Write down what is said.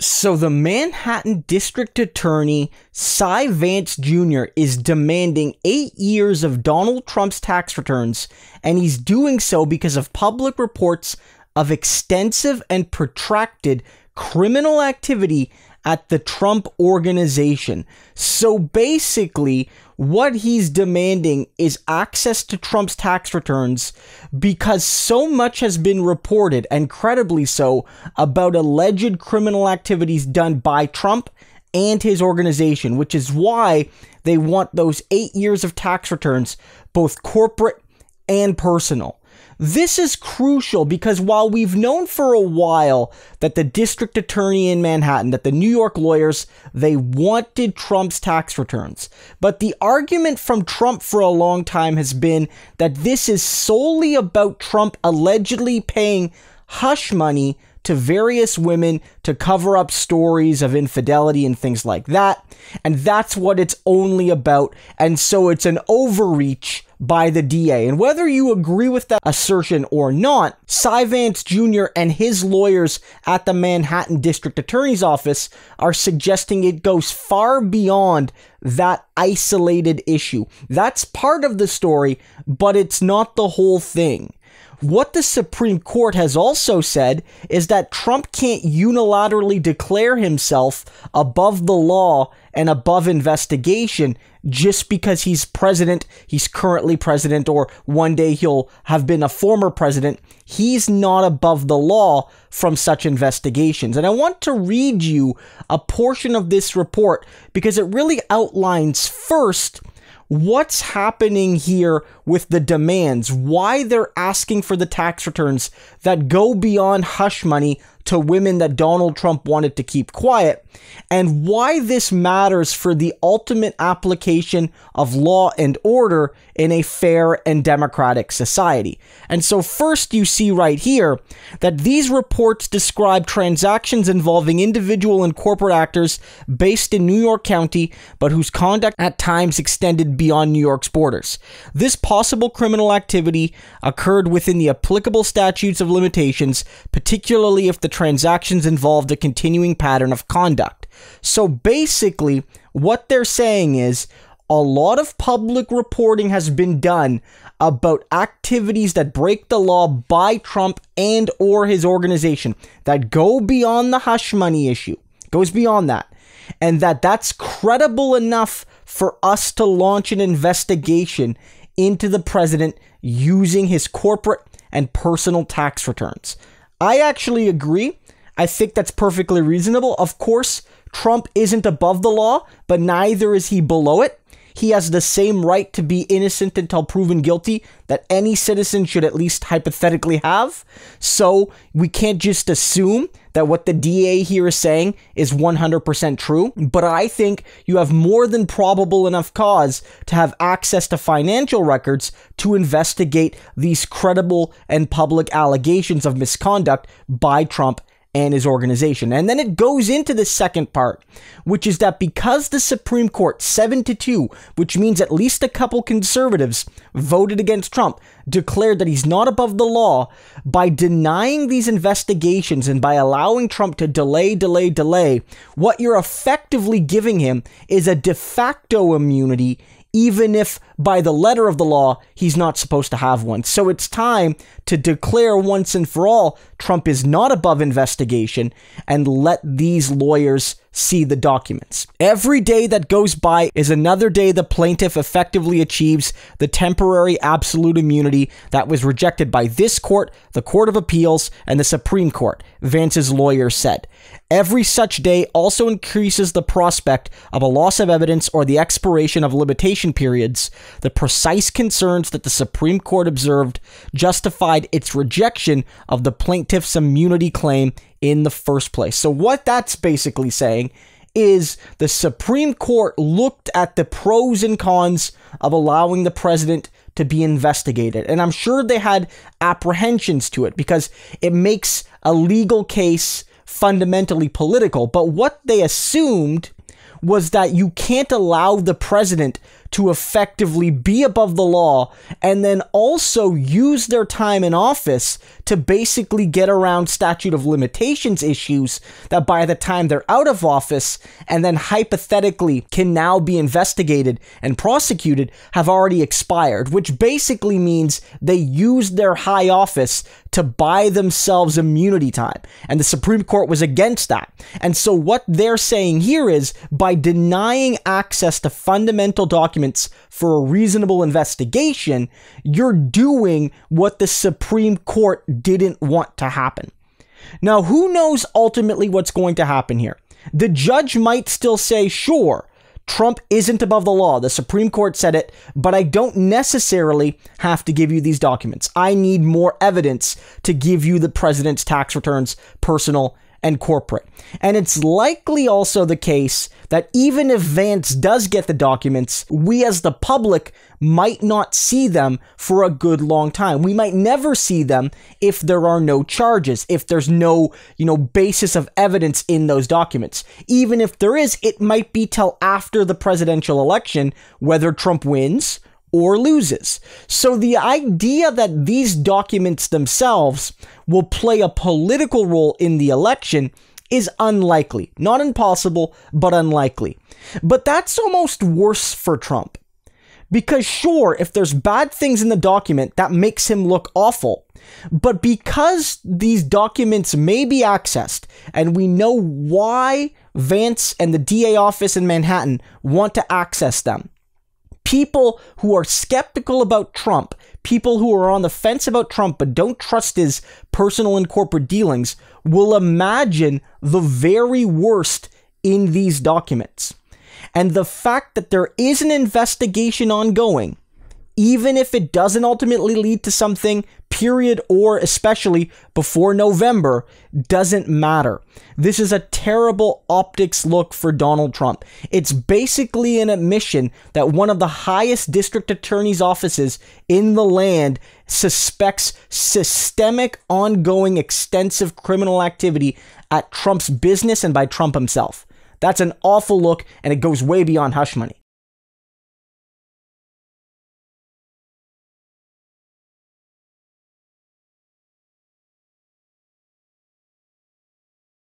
So the Manhattan District Attorney Cy Vance Jr. is demanding eight years of Donald Trump's tax returns, and he's doing so because of public reports of extensive and protracted criminal activity at the Trump organization. So basically, what he's demanding is access to Trump's tax returns because so much has been reported, and credibly so, about alleged criminal activities done by Trump and his organization, which is why they want those eight years of tax returns, both corporate and personal. This is crucial because while we've known for a while that the district attorney in Manhattan, that the New York lawyers, they wanted Trump's tax returns. But the argument from Trump for a long time has been that this is solely about Trump allegedly paying hush money to various women to cover up stories of infidelity and things like that. And that's what it's only about. And so it's an overreach by the DA. And whether you agree with that assertion or not, Cy Vance Jr. and his lawyers at the Manhattan District Attorney's Office are suggesting it goes far beyond that isolated issue. That's part of the story, but it's not the whole thing. What the Supreme Court has also said is that Trump can't unilaterally declare himself above the law and above investigation just because he's president, he's currently president, or one day he'll have been a former president. He's not above the law from such investigations. And I want to read you a portion of this report because it really outlines first what's happening here with the demands, why they're asking for the tax returns that go beyond hush money to women that Donald Trump wanted to keep quiet, and why this matters for the ultimate application of law and order in a fair and democratic society. And so, first, you see right here that these reports describe transactions involving individual and corporate actors based in New York County, but whose conduct at times extended beyond New York's borders. This possible criminal activity occurred within the applicable statutes of limitations, particularly if the transactions involved a continuing pattern of conduct. So basically, what they're saying is a lot of public reporting has been done about activities that break the law by Trump and or his organization that go beyond the hush money issue. Goes beyond that. And that that's credible enough for us to launch an investigation into the president using his corporate and personal tax returns. I actually agree. I think that's perfectly reasonable. Of course, Trump isn't above the law, but neither is he below it. He has the same right to be innocent until proven guilty that any citizen should at least hypothetically have. So we can't just assume that what the DA here is saying is 100% true, but I think you have more than probable enough cause to have access to financial records to investigate these credible and public allegations of misconduct by Trump and his organization. And then it goes into the second part, which is that because the Supreme Court 7 to 2, which means at least a couple conservatives voted against Trump, declared that he's not above the law by denying these investigations and by allowing Trump to delay, delay, delay, what you're effectively giving him is a de facto immunity even if by the letter of the law he's not supposed to have one. So it's time to declare once and for all Trump is not above investigation and let these lawyers see the documents. Every day that goes by is another day the plaintiff effectively achieves the temporary absolute immunity that was rejected by this court, the Court of Appeals, and the Supreme Court, Vance's lawyer said. Every such day also increases the prospect of a loss of evidence or the expiration of limitation periods, the precise concerns that the Supreme Court observed justified its rejection of the plaintiff's immunity claim in the first place. So what that's basically saying saying is the Supreme Court looked at the pros and cons of allowing the president to be investigated. And I'm sure they had apprehensions to it because it makes a legal case fundamentally political. But what they assumed was that you can't allow the president to effectively be above the law and then also use their time in office to basically get around statute of limitations issues that by the time they're out of office and then hypothetically can now be investigated and prosecuted have already expired, which basically means they used their high office to buy themselves immunity time. And the Supreme Court was against that. And so what they're saying here is by denying access to fundamental documents for a reasonable investigation, you're doing what the Supreme Court didn't want to happen. Now, who knows ultimately what's going to happen here? The judge might still say, sure, Trump isn't above the law. The Supreme Court said it, but I don't necessarily have to give you these documents. I need more evidence to give you the president's tax returns, personal and corporate. And it's likely also the case that even if Vance does get the documents, we as the public might not see them for a good long time. We might never see them if there are no charges, if there's no, you know, basis of evidence in those documents. Even if there is, it might be till after the presidential election whether Trump wins or loses. So the idea that these documents themselves will play a political role in the election is unlikely. Not impossible, but unlikely. But that's almost worse for Trump. Because sure, if there's bad things in the document, that makes him look awful. But because these documents may be accessed, and we know why Vance and the DA office in Manhattan want to access them, people who are skeptical about Trump, people who are on the fence about Trump but don't trust his personal and corporate dealings, will imagine the very worst in these documents. And the fact that there is an investigation ongoing even if it doesn't ultimately lead to something, period, or especially before November, doesn't matter. This is a terrible optics look for Donald Trump. It's basically an admission that one of the highest district attorney's offices in the land suspects systemic, ongoing, extensive criminal activity at Trump's business and by Trump himself. That's an awful look, and it goes way beyond hush money.